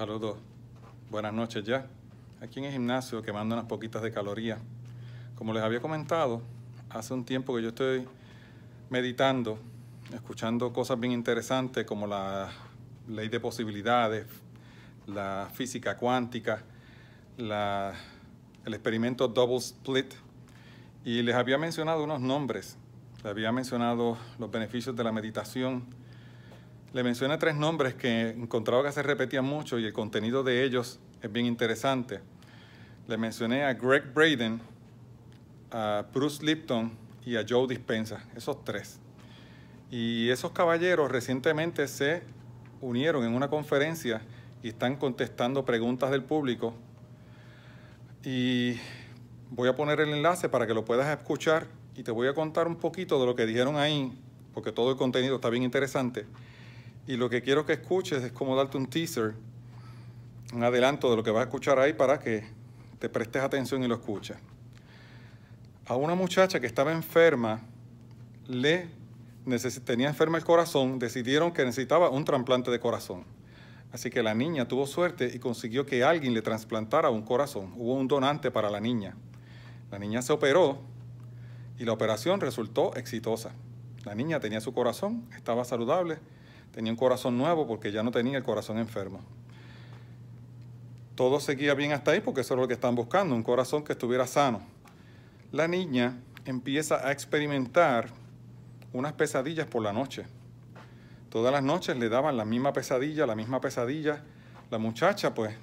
Saludos. Buenas noches ya. Aquí en el gimnasio quemando unas poquitas de calorías. Como les había comentado, hace un tiempo que yo estoy meditando, escuchando cosas bien interesantes como la ley de posibilidades, la física cuántica, el experimento Double Split. Y les había mencionado unos nombres. Les había mencionado los beneficios de la meditación le mencioné tres nombres que encontraba que se repetían mucho y el contenido de ellos es bien interesante. Le mencioné a Greg Braden, a Bruce Lipton y a Joe Dispensa, esos tres. Y esos caballeros recientemente se unieron en una conferencia y están contestando preguntas del público. Y voy a poner el enlace para que lo puedas escuchar y te voy a contar un poquito de lo que dijeron ahí, porque todo el contenido está bien interesante. Y lo que quiero que escuches es como darte un teaser, un adelanto de lo que vas a escuchar ahí para que te prestes atención y lo escuches. A una muchacha que estaba enferma, le tenía enferma el corazón, decidieron que necesitaba un trasplante de corazón. Así que la niña tuvo suerte y consiguió que alguien le trasplantara un corazón. Hubo un donante para la niña. La niña se operó y la operación resultó exitosa. La niña tenía su corazón, estaba saludable Tenía un corazón nuevo porque ya no tenía el corazón enfermo. Todo seguía bien hasta ahí porque eso es lo que están buscando, un corazón que estuviera sano. La niña empieza a experimentar unas pesadillas por la noche. Todas las noches le daban la misma pesadilla, la misma pesadilla. La muchacha, pues,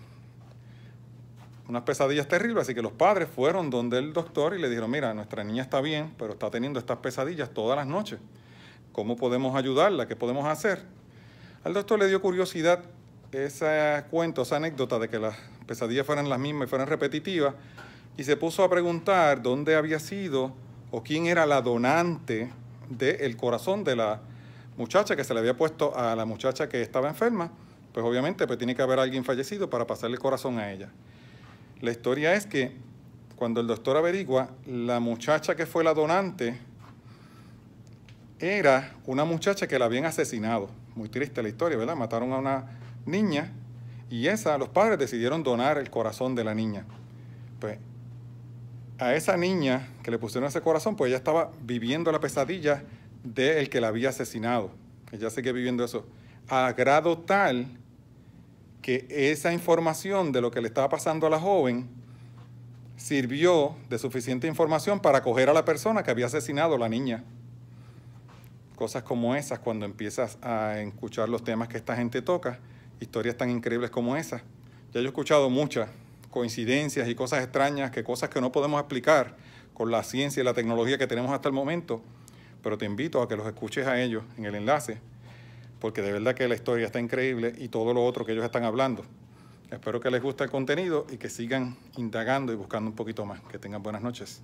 unas pesadillas terribles, así que los padres fueron donde el doctor y le dijeron, mira, nuestra niña está bien, pero está teniendo estas pesadillas todas las noches. ¿Cómo podemos ayudarla? ¿Qué podemos hacer? Al doctor le dio curiosidad esa cuento, esa anécdota de que las pesadillas fueran las mismas y fueran repetitivas, y se puso a preguntar dónde había sido o quién era la donante del corazón de la muchacha que se le había puesto a la muchacha que estaba enferma. Pues obviamente pues tiene que haber alguien fallecido para pasarle el corazón a ella. La historia es que cuando el doctor averigua, la muchacha que fue la donante era una muchacha que la habían asesinado. Muy triste la historia, ¿verdad? Mataron a una niña y esa, los padres decidieron donar el corazón de la niña. Pues a esa niña que le pusieron ese corazón, pues ella estaba viviendo la pesadilla del el que la había asesinado. Ella sigue viviendo eso. A grado tal que esa información de lo que le estaba pasando a la joven sirvió de suficiente información para acoger a la persona que había asesinado a la niña cosas como esas, cuando empiezas a escuchar los temas que esta gente toca, historias tan increíbles como esas. Ya yo he escuchado muchas coincidencias y cosas extrañas, que cosas que no podemos explicar con la ciencia y la tecnología que tenemos hasta el momento, pero te invito a que los escuches a ellos en el enlace, porque de verdad que la historia está increíble y todo lo otro que ellos están hablando. Espero que les guste el contenido y que sigan indagando y buscando un poquito más. Que tengan buenas noches.